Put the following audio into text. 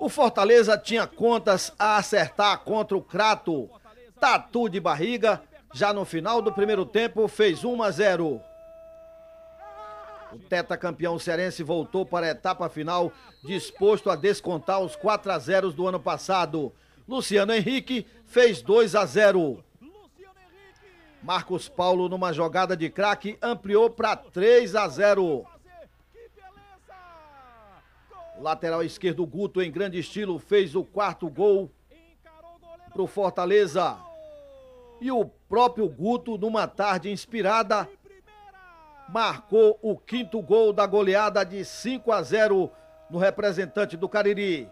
O Fortaleza tinha contas a acertar contra o Crato. Tatu de barriga, já no final do primeiro tempo, fez 1 a 0. O campeão cearense voltou para a etapa final, disposto a descontar os 4 a 0 do ano passado. Luciano Henrique fez 2 a 0. Marcos Paulo, numa jogada de craque, ampliou para 3 a 0 lateral esquerdo Guto, em grande estilo, fez o quarto gol para o Fortaleza. E o próprio Guto, numa tarde inspirada, marcou o quinto gol da goleada de 5 a 0 no representante do Cariri.